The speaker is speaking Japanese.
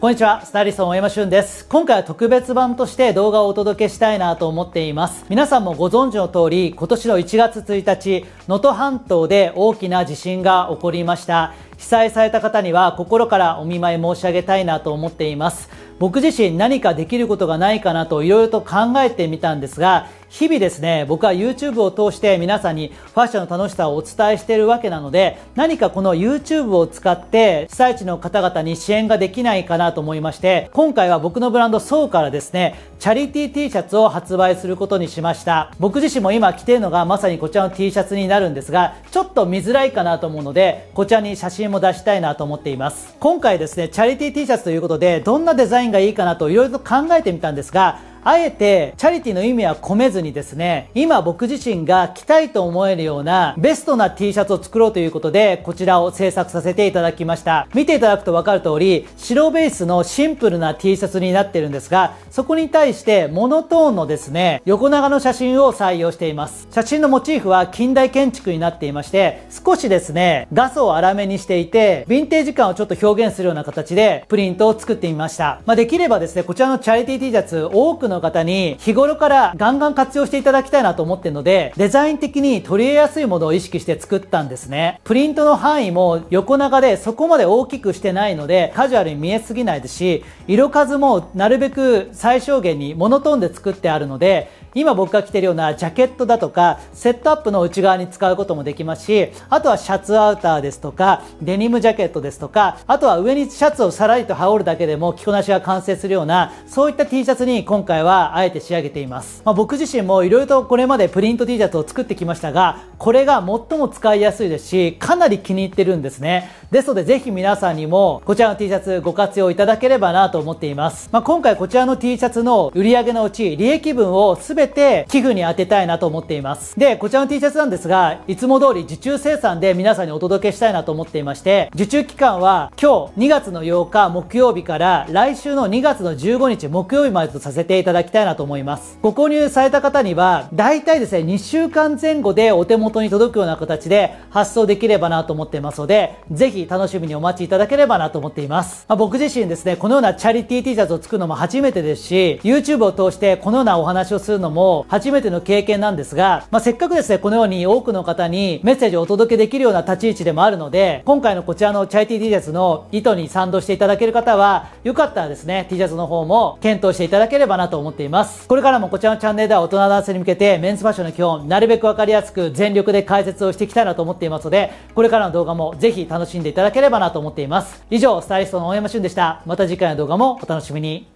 こんにちは、スタイリストの大山俊です。今回は特別版として動画をお届けしたいなと思っています。皆さんもご存知の通り、今年の1月1日、能登半島で大きな地震が起こりました。被災された方には心からお見舞い申し上げたいなと思っています。僕自身何かできることがないかなといろいろと考えてみたんですが、日々ですね、僕は YouTube を通して皆さんにファッションの楽しさをお伝えしているわけなので、何かこの YouTube を使って被災地の方々に支援ができないかなと思いまして、今回は僕のブランドソーからですね、チャリティー T シャツを発売することにしました。僕自身も今着ているのがまさにこちらの T シャツになるんですが、ちょっと見づらいかなと思うので、こちらに写真も出したいなと思っています。今回ですね、チャリティー T シャツということで、どんなデザインがいいかなといろいろと考えてみたんですが、あえてチャリティの意味は込めずにですね、今僕自身が着たいと思えるようなベストな T シャツを作ろうということで、こちらを制作させていただきました。見ていただくとわかる通り、白ベースのシンプルな T シャツになってるんですが、そこに対してモノトーンのですね、横長の写真を採用しています。写真のモチーフは近代建築になっていまして、少しですね、画素を粗めにしていて、ヴィンテージ感をちょっと表現するような形でプリントを作ってみました。まあ、できればですね、こちらのチャリティ T シャツ多くの方に日頃からガンガン活用していただきたいなと思ってるので、デザイン的に取り入れやすいものを意識して作ったんですね。プリントの範囲も横長でそこまで大きくしてないので、カジュアルに見えすぎないですし、色数もなるべく最小限にモノトーンで作ってあるので、今僕が着てるようなジャケットだとかセットアップの内側に使うこともできますしあとはシャツアウターですとかデニムジャケットですとかあとは上にシャツをさらりと羽織るだけでも着こなしが完成するようなそういった T シャツに今回はあえて仕上げています、まあ、僕自身も色々とこれまでプリント T シャツを作ってきましたがこれが最も使いやすいですしかなり気に入ってるんですねですのでぜひ皆さんにもこちらの T シャツご活用いただければなと思っています、まあ、今回こちらの T シャツの売り上げのうち利益分を全全て寄付に当てたいなと思っています。で、こちらの T シャツなんですが、いつも通り受注生産で皆さんにお届けしたいなと思っていまして、受注期間は今日2月の8日木曜日から来週の2月の15日木曜日までとさせていただきたいなと思います。ご購入された方には、大体ですね、2週間前後でお手元に届くような形で発送できればなと思っていますので、ぜひ楽しみにお待ちいただければなと思っています。まあ、僕自身ですね、このようなチャリティー T シャツを作るのも初めてですし、YouTube を通してこのようなお話をするのもも初めての経験なんですが、まあ、せっかくですね、このように多くの方にメッセージをお届けできるような立ち位置でもあるので、今回のこちらのチャイティー T シャツの意図に賛同していただける方は、よかったらですね、T シャツの方も検討していただければなと思っています。これからもこちらのチャンネルでは大人男性に向けてメンズファッションの基本、なるべくわかりやすく全力で解説をしていきたいなと思っていますので、これからの動画もぜひ楽しんでいただければなと思っています。以上、スタイリストの大山俊でした。また次回の動画もお楽しみに。